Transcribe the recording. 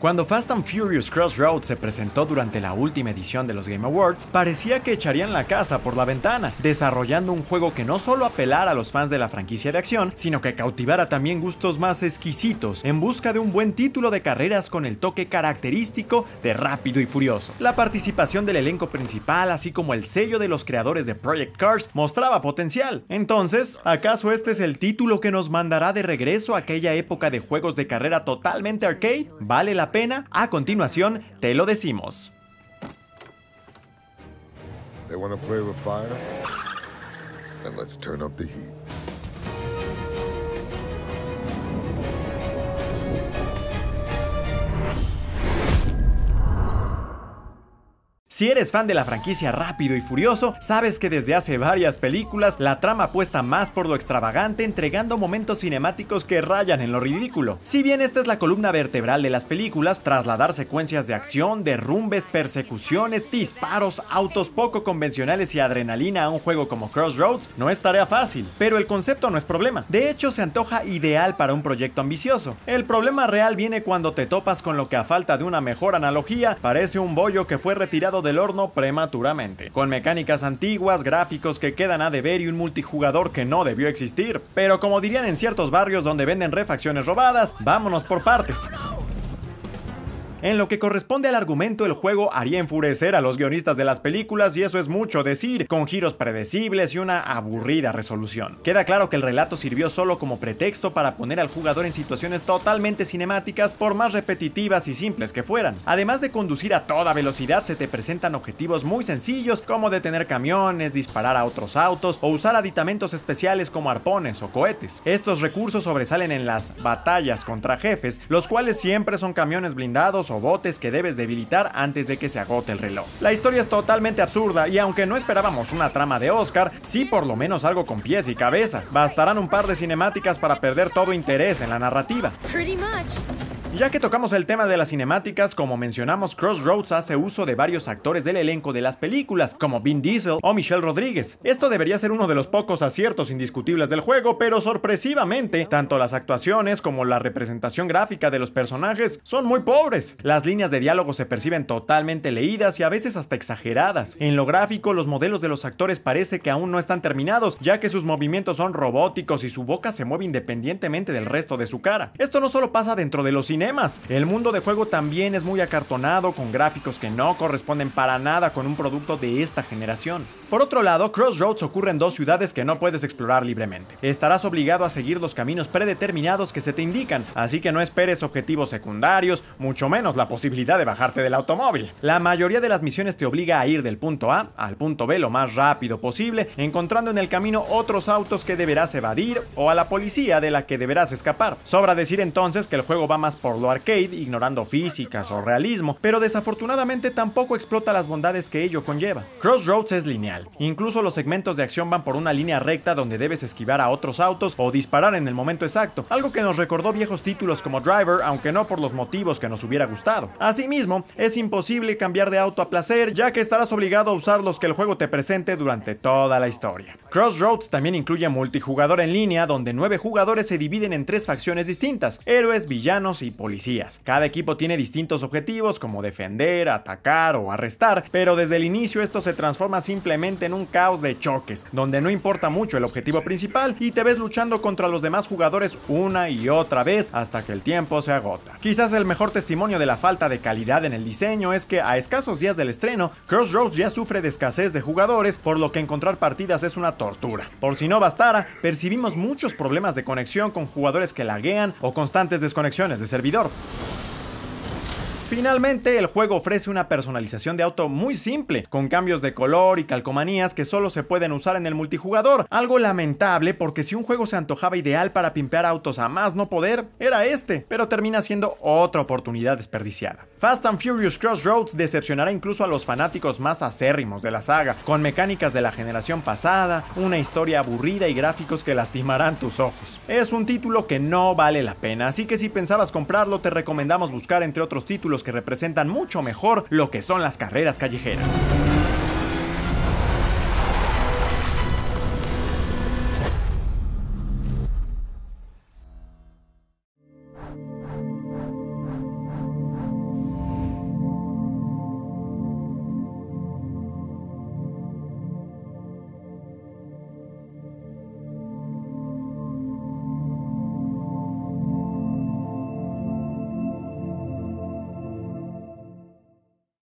Cuando Fast and Furious Crossroads se presentó durante la última edición de los Game Awards, parecía que echarían la casa por la ventana, desarrollando un juego que no solo apelara a los fans de la franquicia de acción, sino que cautivara también gustos más exquisitos, en busca de un buen título de carreras con el toque característico de rápido y furioso. La participación del elenco principal, así como el sello de los creadores de Project Cars, mostraba potencial. Entonces, ¿acaso este es el título que nos mandará de regreso a aquella época de juegos de carrera totalmente arcade? Vale la pena? A continuación, te lo decimos. They want to play with fire? Then let's turn up the heat. Si eres fan de la franquicia Rápido y Furioso, sabes que desde hace varias películas la trama apuesta más por lo extravagante entregando momentos cinemáticos que rayan en lo ridículo. Si bien esta es la columna vertebral de las películas, trasladar secuencias de acción, derrumbes, persecuciones, disparos, autos poco convencionales y adrenalina a un juego como Crossroads no es tarea fácil, pero el concepto no es problema. De hecho, se antoja ideal para un proyecto ambicioso. El problema real viene cuando te topas con lo que a falta de una mejor analogía parece un bollo que fue retirado de el horno prematuramente, con mecánicas antiguas, gráficos que quedan a deber y un multijugador que no debió existir. Pero como dirían en ciertos barrios donde venden refacciones robadas, vámonos por partes. En lo que corresponde al argumento, el juego haría enfurecer a los guionistas de las películas y eso es mucho decir, con giros predecibles y una aburrida resolución. Queda claro que el relato sirvió solo como pretexto para poner al jugador en situaciones totalmente cinemáticas por más repetitivas y simples que fueran. Además de conducir a toda velocidad, se te presentan objetivos muy sencillos como detener camiones, disparar a otros autos o usar aditamentos especiales como arpones o cohetes. Estos recursos sobresalen en las batallas contra jefes, los cuales siempre son camiones blindados o botes que debes debilitar antes de que se agote el reloj. La historia es totalmente absurda y aunque no esperábamos una trama de Oscar, sí por lo menos algo con pies y cabeza. Bastarán un par de cinemáticas para perder todo interés en la narrativa. Ya que tocamos el tema de las cinemáticas, como mencionamos, Crossroads hace uso de varios actores del elenco de las películas, como Vin Diesel o Michelle Rodríguez. Esto debería ser uno de los pocos aciertos indiscutibles del juego, pero sorpresivamente, tanto las actuaciones como la representación gráfica de los personajes son muy pobres. Las líneas de diálogo se perciben totalmente leídas y a veces hasta exageradas. En lo gráfico, los modelos de los actores parece que aún no están terminados, ya que sus movimientos son robóticos y su boca se mueve independientemente del resto de su cara. Esto no solo pasa dentro de los el mundo de juego también es muy acartonado, con gráficos que no corresponden para nada con un producto de esta generación. Por otro lado, Crossroads ocurre en dos ciudades que no puedes explorar libremente. Estarás obligado a seguir los caminos predeterminados que se te indican, así que no esperes objetivos secundarios, mucho menos la posibilidad de bajarte del automóvil. La mayoría de las misiones te obliga a ir del punto A al punto B lo más rápido posible, encontrando en el camino otros autos que deberás evadir o a la policía de la que deberás escapar. Sobra decir entonces que el juego va más por lo arcade, ignorando físicas o realismo, pero desafortunadamente tampoco explota las bondades que ello conlleva. Crossroads es lineal Incluso los segmentos de acción van por una línea recta donde debes esquivar a otros autos o disparar en el momento exacto, algo que nos recordó viejos títulos como Driver, aunque no por los motivos que nos hubiera gustado. Asimismo, es imposible cambiar de auto a placer, ya que estarás obligado a usar los que el juego te presente durante toda la historia. Crossroads también incluye multijugador en línea, donde nueve jugadores se dividen en tres facciones distintas, héroes, villanos y policías. Cada equipo tiene distintos objetivos como defender, atacar o arrestar, pero desde el inicio esto se transforma simplemente en un caos de choques, donde no importa mucho el objetivo principal y te ves luchando contra los demás jugadores una y otra vez hasta que el tiempo se agota. Quizás el mejor testimonio de la falta de calidad en el diseño es que a escasos días del estreno, Crossroads ya sufre de escasez de jugadores, por lo que encontrar partidas es una tortura. Por si no bastara, percibimos muchos problemas de conexión con jugadores que laguean o constantes desconexiones de servidor. Finalmente, el juego ofrece una personalización de auto muy simple, con cambios de color y calcomanías que solo se pueden usar en el multijugador, algo lamentable porque si un juego se antojaba ideal para pimpear autos a más no poder, era este, pero termina siendo otra oportunidad desperdiciada. Fast and Furious Crossroads decepcionará incluso a los fanáticos más acérrimos de la saga, con mecánicas de la generación pasada, una historia aburrida y gráficos que lastimarán tus ojos. Es un título que no vale la pena, así que si pensabas comprarlo te recomendamos buscar entre otros títulos que representan mucho mejor lo que son las carreras callejeras.